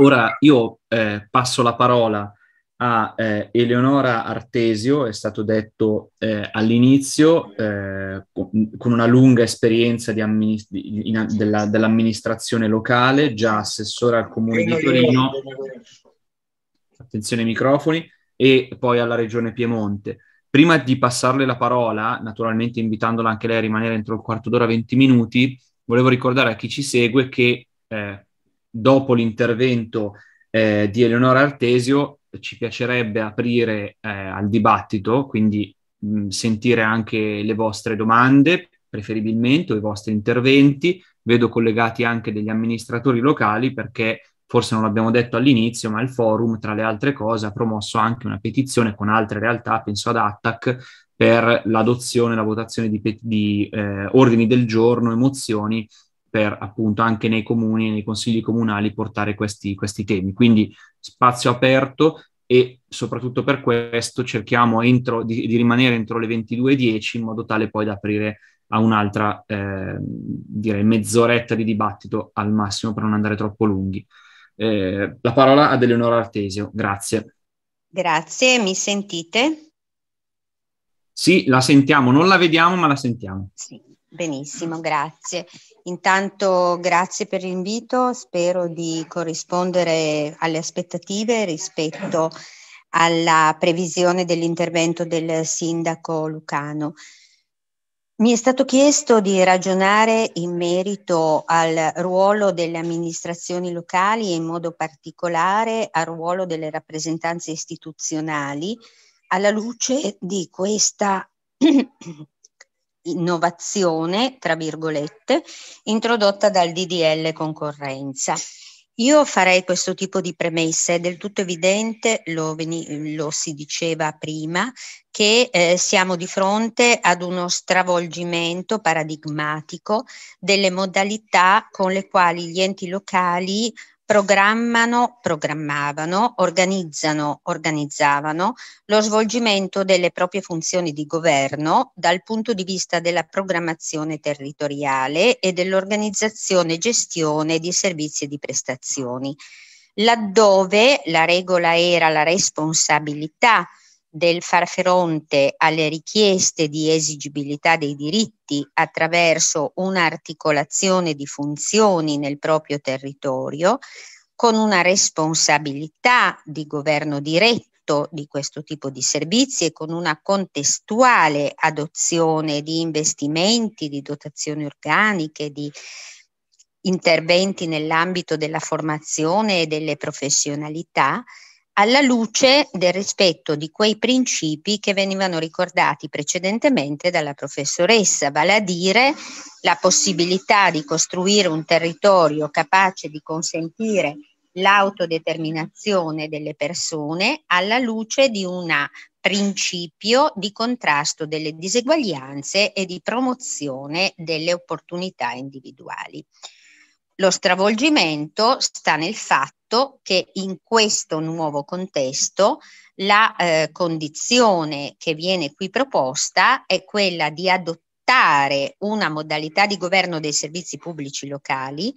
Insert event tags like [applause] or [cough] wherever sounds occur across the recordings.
Ora io eh, passo la parola a eh, Eleonora Artesio, è stato detto eh, all'inizio, eh, con una lunga esperienza di amminist- di, in, della, dell'amministrazione locale, già assessora al comune di Torino, attenzione ai microfoni, e poi alla regione Piemonte. Prima di passarle la parola, naturalmente invitandola anche lei a rimanere entro il quarto d'ora, 20 minuti, volevo ricordare a chi ci segue che eh, dopo l'intervento eh, di Eleonora Artesio ci piacerebbe aprire eh, al dibattito, quindi mh, sentire anche le vostre domande, preferibilmente, o i vostri interventi. Vedo collegati anche degli amministratori locali perché forse non l'abbiamo detto all'inizio, ma il forum, tra le altre cose, ha promosso anche una petizione con altre realtà, penso ad Attac, per l'adozione e la votazione di, di eh, ordini del giorno e mozioni per appunto anche nei comuni, nei consigli comunali portare questi, questi temi. Quindi spazio aperto e soprattutto per questo cerchiamo entro, di, di, rimanere entro le 22.10 in modo tale poi da aprire a un'altra eh, direi mezz'oretta di dibattito al massimo per non andare troppo lunghi. Eh, la parola ad Eleonora Artesio, grazie. Grazie, mi sentite? Sì, la sentiamo, non la vediamo ma la sentiamo. Sì. Benissimo, grazie. Intanto grazie per l'invito, spero di corrispondere alle aspettative rispetto alla previsione dell'intervento del sindaco Lucano. Mi è stato chiesto di ragionare in merito al ruolo delle amministrazioni locali e in modo particolare al ruolo delle rappresentanze istituzionali alla luce di questa [clears throat] innovazione, tra virgolette, introdotta dal DDL concorrenza. Io farei questo tipo di premessa, è del tutto evidente, lo, veni- lo si diceva prima, che eh, siamo di fronte ad uno stravolgimento paradigmatico delle modalità con le quali gli enti locali programmano, programmavano, organizzano, organizzavano lo svolgimento delle proprie funzioni di governo dal punto di vista della programmazione territoriale e dell'organizzazione e gestione di servizi e di prestazioni, laddove la regola era la responsabilità del far fronte alle richieste di esigibilità dei diritti attraverso un'articolazione di funzioni nel proprio territorio, con una responsabilità di governo diretto di questo tipo di servizi e con una contestuale adozione di investimenti, di dotazioni organiche, di interventi nell'ambito della formazione e delle professionalità, alla luce del rispetto di quei principi che venivano ricordati precedentemente dalla professoressa, vale a dire la possibilità di costruire un territorio capace di consentire l'autodeterminazione delle persone alla luce di un principio di contrasto delle diseguaglianze e di promozione delle opportunità individuali. Lo stravolgimento sta nel fatto fatto che in questo nuovo contesto la eh, condizione che viene qui proposta è quella di adottare una modalità di governo dei servizi pubblici locali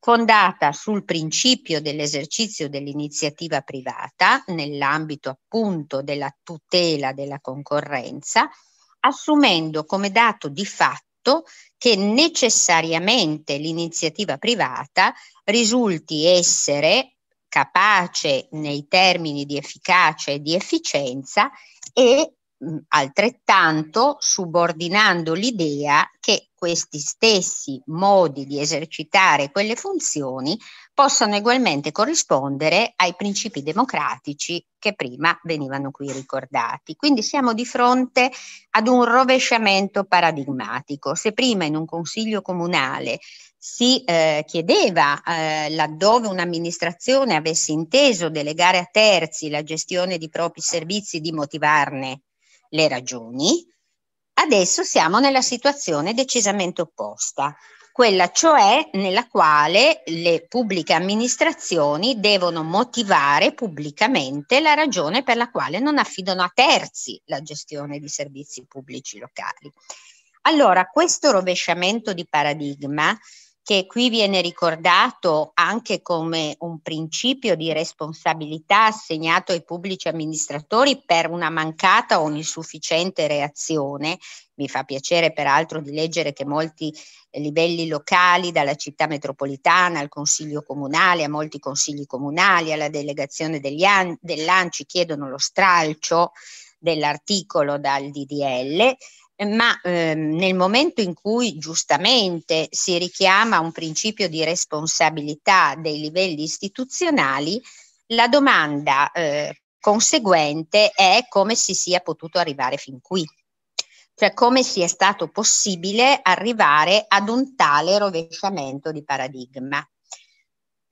fondata sul principio dell'esercizio dell'iniziativa privata nell'ambito appunto della tutela della concorrenza, assumendo come dato di fatto che necessariamente l'iniziativa privata risulti essere capace nei termini di efficacia e di efficienza e Mm, altrettanto subordinando l'idea che questi stessi modi di esercitare quelle funzioni possano ugualmente corrispondere ai principi democratici che prima venivano qui ricordati. Quindi siamo di fronte ad un rovesciamento paradigmatico. Se prima in un consiglio comunale si eh, chiedeva, eh, laddove un'amministrazione avesse inteso delegare a terzi la gestione di propri servizi, di motivarne le ragioni, adesso siamo nella situazione decisamente opposta, quella cioè nella quale le pubbliche amministrazioni devono motivare pubblicamente la ragione per la quale non affidano a terzi la gestione di servizi pubblici locali. Allora, questo rovesciamento di paradigma che qui viene ricordato anche come un principio di responsabilità assegnato ai pubblici amministratori per una mancata o insufficiente reazione. Mi fa piacere peraltro di leggere che molti livelli locali, dalla città metropolitana al consiglio comunale, a molti consigli comunali, alla delegazione an- dell'ANCI chiedono lo stralcio dell'articolo dal DDL ma ehm, nel momento in cui giustamente si richiama un principio di responsabilità dei livelli istituzionali, la domanda eh, conseguente è come si sia potuto arrivare fin qui, cioè come sia stato possibile arrivare ad un tale rovesciamento di paradigma.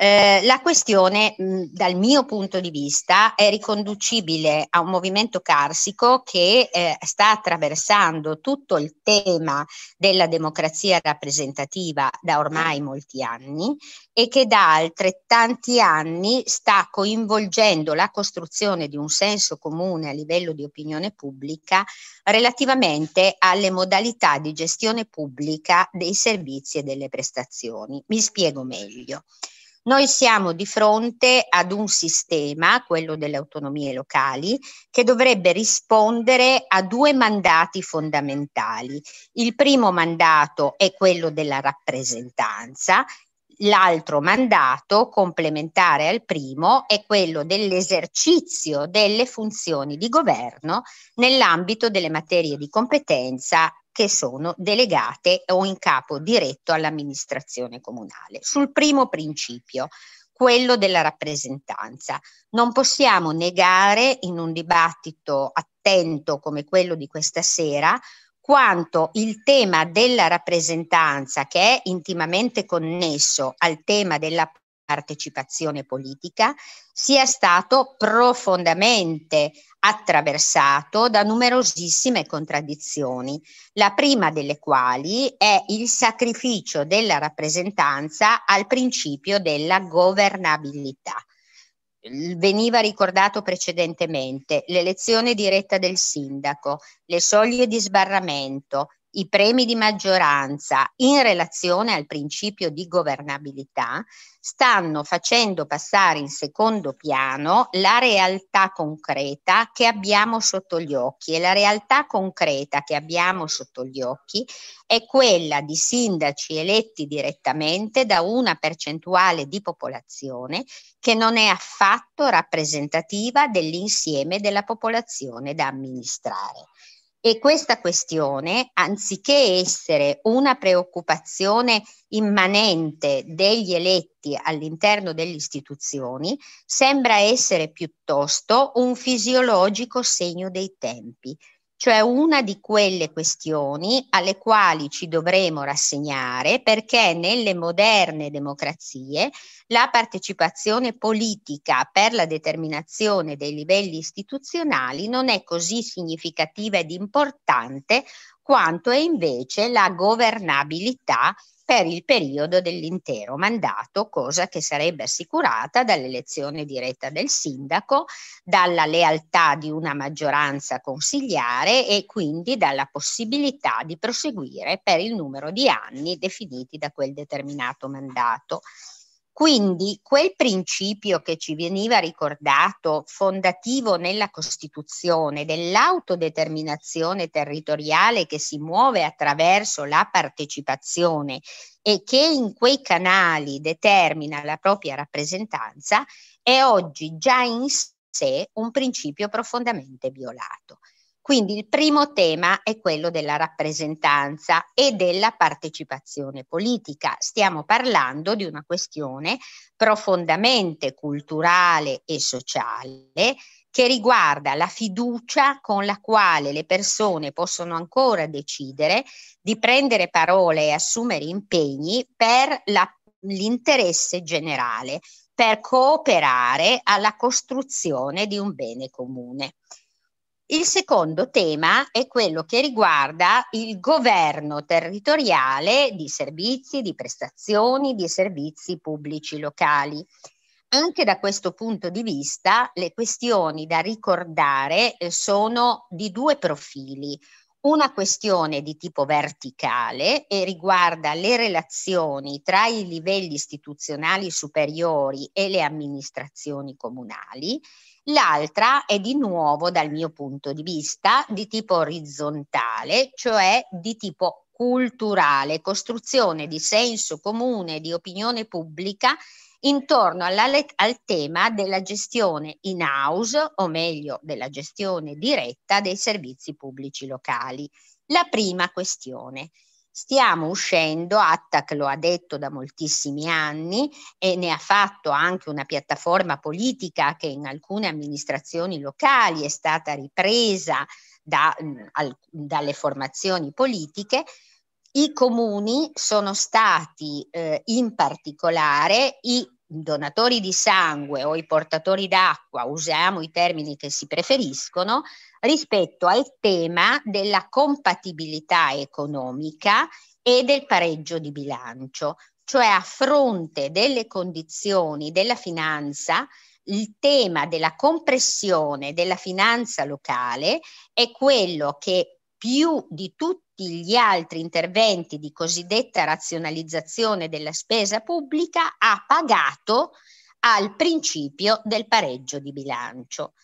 Eh, la questione, mh, dal mio punto di vista, è riconducibile a un movimento carsico che eh, sta attraversando tutto il tema della democrazia rappresentativa da ormai molti anni e che da altrettanti anni sta coinvolgendo la costruzione di un senso comune a livello di opinione pubblica relativamente alle modalità di gestione pubblica dei servizi e delle prestazioni. Mi spiego meglio. Noi siamo di fronte ad un sistema, quello delle autonomie locali, che dovrebbe rispondere a due mandati fondamentali. Il primo mandato è quello della rappresentanza, l'altro mandato complementare al primo è quello dell'esercizio delle funzioni di governo nell'ambito delle materie di competenza che sono delegate o in capo diretto all'amministrazione comunale. Sul primo principio, quello della rappresentanza. Non possiamo negare in un dibattito attento come quello di questa sera quanto il tema della rappresentanza, che è intimamente connesso al tema della partecipazione politica, sia stato profondamente attraversato da numerosissime contraddizioni, la prima delle quali è il sacrificio della rappresentanza al principio della governabilità. Veniva ricordato precedentemente l'elezione diretta del sindaco, le soglie di sbarramento, i premi di maggioranza in relazione al principio di governabilità stanno facendo passare in secondo piano la realtà concreta che abbiamo sotto gli occhi e la realtà concreta che abbiamo sotto gli occhi è quella di sindaci eletti direttamente da una percentuale di popolazione che non è affatto rappresentativa dell'insieme della popolazione da amministrare. E questa questione, anziché essere una preoccupazione immanente degli eletti all'interno delle istituzioni, sembra essere piuttosto un fisiologico segno dei tempi, cioè una di quelle questioni alle quali ci dovremo rassegnare perché nelle moderne democrazie la partecipazione politica per la determinazione dei livelli istituzionali non è così significativa ed importante quanto è invece la governabilità per il periodo dell'intero mandato, cosa che sarebbe assicurata dall'elezione diretta del sindaco, dalla lealtà di una maggioranza consigliare e quindi dalla possibilità di proseguire per il numero di anni definiti da quel determinato mandato. Quindi quel principio che ci veniva ricordato, fondativo nella Costituzione, dell'autodeterminazione territoriale che si muove attraverso la partecipazione e che in quei canali determina la propria rappresentanza, è oggi già in sé un principio profondamente violato. Quindi il primo tema è quello della rappresentanza e della partecipazione politica. Stiamo parlando di una questione profondamente culturale e sociale che riguarda la fiducia con la quale le persone possono ancora decidere di prendere parole e assumere impegni per la, l'interesse generale, per cooperare alla costruzione di un bene comune. Il secondo tema è quello che riguarda il governo territoriale di servizi, di prestazioni, di servizi pubblici locali. Anche da questo punto di vista le questioni da ricordare eh, sono di due profili. Una questione di tipo verticale e riguarda le relazioni tra i livelli istituzionali superiori e le amministrazioni comunali L'altra è di nuovo, dal mio punto di vista, di tipo orizzontale, cioè di tipo culturale, costruzione di senso comune, di opinione pubblica intorno alla, al tema della gestione in house, o meglio della gestione diretta dei servizi pubblici locali. La prima questione. Stiamo uscendo, Attac lo ha detto da moltissimi anni e ne ha fatto anche una piattaforma politica che in alcune amministrazioni locali è stata ripresa da, mm, al, dalle formazioni politiche, i comuni sono stati eh, in particolare i donatori di sangue o i portatori d'acqua, usiamo i termini che si preferiscono, rispetto al tema della compatibilità economica e del pareggio di bilancio, cioè a fronte delle condizioni della finanza, il tema della compressione della finanza locale è quello che più di tutti tutti gli altri interventi di cosiddetta razionalizzazione della spesa pubblica ha pagato al principio del pareggio di bilancio.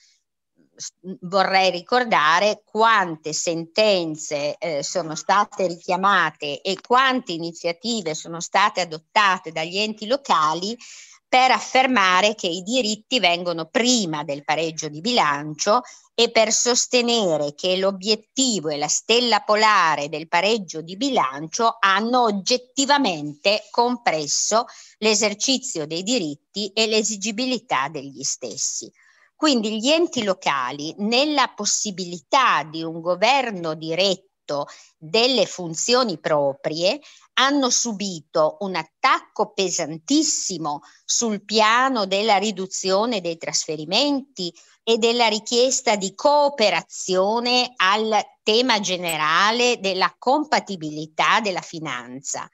Vorrei ricordare quante sentenze eh, sono state richiamate e quante iniziative sono state adottate dagli enti locali per affermare che i diritti vengono prima del pareggio di bilancio e per sostenere che l'obiettivo e la stella polare del pareggio di bilancio hanno oggettivamente compresso l'esercizio dei diritti e l'esigibilità degli stessi. Quindi gli enti locali, nella possibilità di un governo diretto delle funzioni proprie, hanno subito un attacco pesantissimo sul piano della riduzione dei trasferimenti e della richiesta di cooperazione al tema generale della compatibilità della finanza.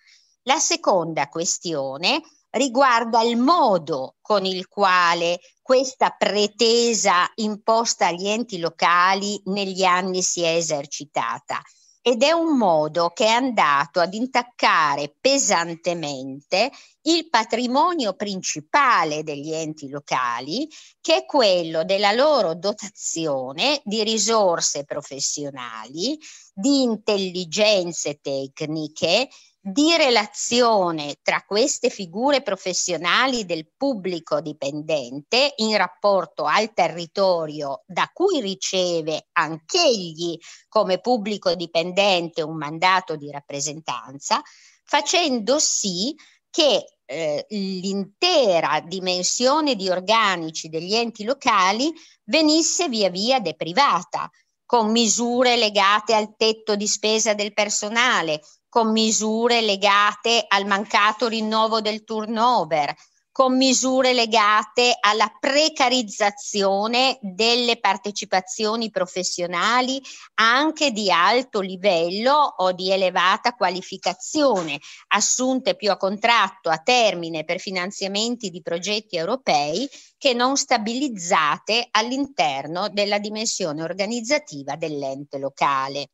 La seconda questione riguarda il modo con il quale questa pretesa imposta agli enti locali negli anni si è esercitata ed è un modo che è andato ad intaccare pesantemente il patrimonio principale degli enti locali, che è quello della loro dotazione di risorse professionali, di intelligenze tecniche, di relazione tra queste figure professionali del pubblico dipendente in rapporto al territorio da cui riceve anch'egli come pubblico dipendente un mandato di rappresentanza, facendo sì che eh, l'intera dimensione di organici degli enti locali venisse via via deprivata con misure legate al tetto di spesa del personale, con misure legate al mancato rinnovo del turnover, con misure legate alla precarizzazione delle partecipazioni professionali anche di alto livello o di elevata qualificazione, assunte più a contratto a termine per finanziamenti di progetti europei che non stabilizzate all'interno della dimensione organizzativa dell'ente locale.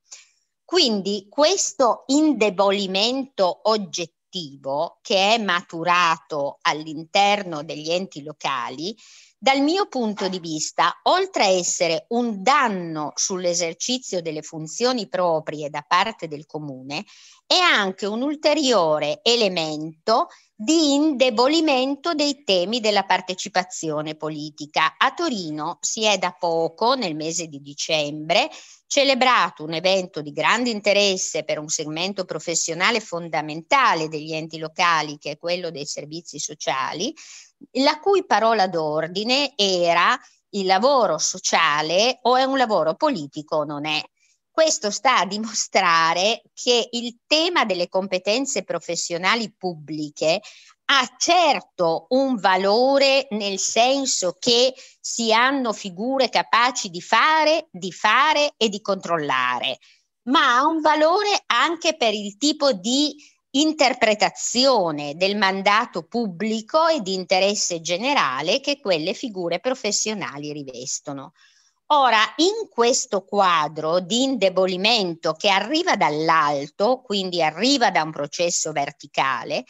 Quindi questo indebolimento oggettivo produttivo che è maturato all'interno degli enti locali, dal mio punto di vista, oltre a essere un danno sull'esercizio delle funzioni proprie da parte del comune, è anche un ulteriore elemento di indebolimento dei temi della partecipazione politica. A Torino si è da poco, nel mese di dicembre, celebrato un evento di grande interesse per un segmento professionale fondamentale degli enti locali, che è quello dei servizi sociali, la cui parola d'ordine era il lavoro sociale o è un lavoro politico o non è. Questo sta a dimostrare che il tema delle competenze professionali pubbliche ha certo un valore nel senso che si hanno figure capaci di fare, di fare e di controllare, ma ha un valore anche per il tipo di interpretazione del mandato pubblico e di interesse generale che quelle figure professionali rivestono. Ora, in questo quadro di indebolimento che arriva dall'alto, quindi arriva da un processo verticale,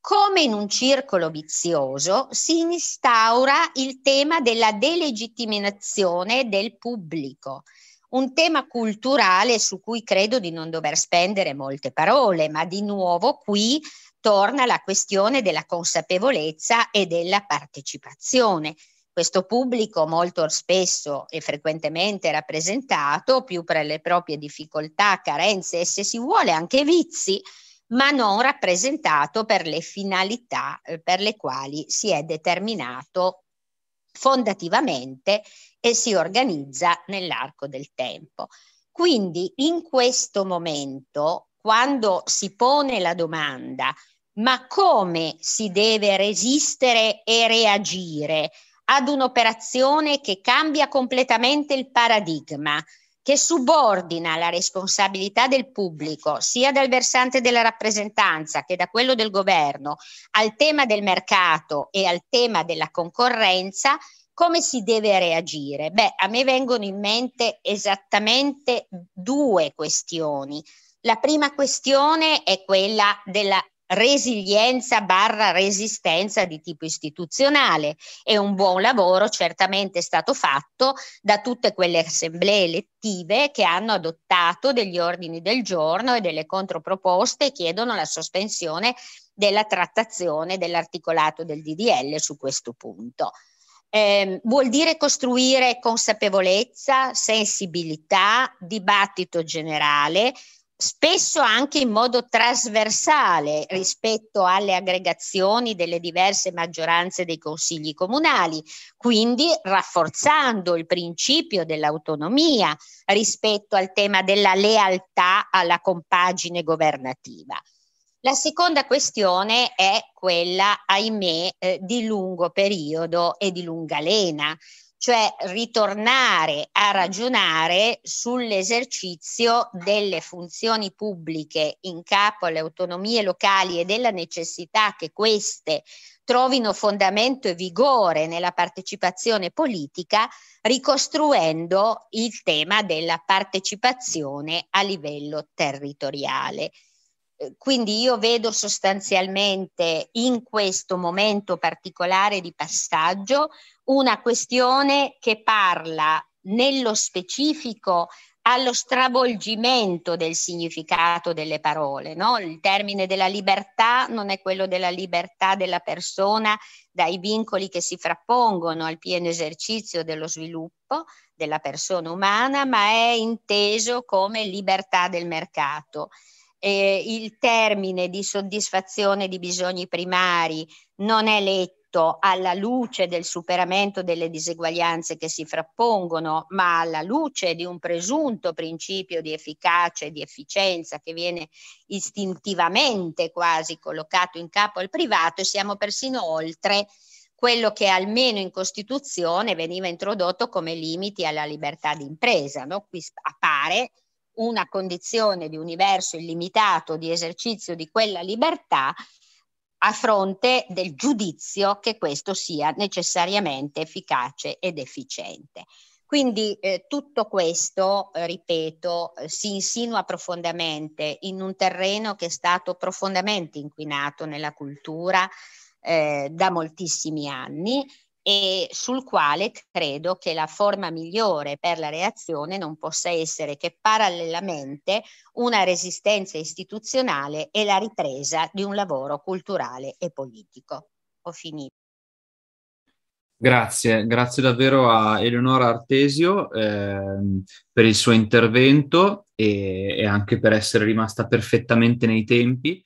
come in un circolo vizioso si instaura il tema della delegittimazione del pubblico, un tema culturale su cui credo di non dover spendere molte parole, ma di nuovo qui torna la questione della consapevolezza e della partecipazione questo pubblico molto spesso e frequentemente rappresentato più per le proprie difficoltà, carenze e se si vuole anche vizi, ma non rappresentato per le finalità eh, per le quali si è determinato fondativamente e si organizza nell'arco del tempo. Quindi in questo momento, quando si pone la domanda ma come si deve resistere e reagire ad un'operazione che cambia completamente il paradigma, che subordina la responsabilità del pubblico, sia dal versante della rappresentanza che da quello del governo, al tema del mercato e al tema della concorrenza, come si deve reagire? Beh, a me vengono in mente esattamente due questioni. La prima questione è quella della resilienza barra resistenza di tipo istituzionale e un buon lavoro certamente è stato fatto da tutte quelle assemblee elettive che hanno adottato degli ordini del giorno e delle controproposte e chiedono la sospensione della trattazione dell'articolato del DDL su questo punto. Eh, vuol dire costruire consapevolezza, sensibilità, dibattito generale, spesso anche in modo trasversale rispetto alle aggregazioni delle diverse maggioranze dei consigli comunali, quindi rafforzando il principio dell'autonomia rispetto al tema della lealtà alla compagine governativa. La seconda questione è quella, ahimè, eh, di lungo periodo e di lunga lena, cioè ritornare a ragionare sull'esercizio delle funzioni pubbliche in capo alle autonomie locali e della necessità che queste trovino fondamento e vigore nella partecipazione politica, ricostruendo il tema della partecipazione a livello territoriale quindi io vedo sostanzialmente in questo momento particolare di passaggio una questione che parla nello specifico allo stravolgimento del significato delle parole. No? Il termine della libertà non è quello della libertà della persona dai vincoli che si frappongono al pieno esercizio dello sviluppo della persona umana, ma è inteso come libertà del mercato eh, il termine di soddisfazione di bisogni primari non è letto alla luce del superamento delle diseguaglianze che si frappongono, ma alla luce di un presunto principio di efficacia e di efficienza che viene istintivamente quasi collocato in capo al privato e siamo persino oltre quello che almeno in Costituzione veniva introdotto come limiti alla libertà di impresa. No? Qui appare una condizione di universo illimitato di esercizio di quella libertà a fronte del giudizio che questo sia necessariamente efficace ed efficiente. Quindi eh, tutto questo, eh, ripeto, eh, si insinua profondamente in un terreno che è stato profondamente inquinato nella cultura eh, da moltissimi anni e sul quale credo che la forma migliore per la reazione non possa essere che parallelamente una resistenza istituzionale e la ripresa di un lavoro culturale e politico. Ho finito. Grazie, grazie davvero a Eleonora Artesio eh, per il suo intervento e, e anche per essere rimasta perfettamente nei tempi.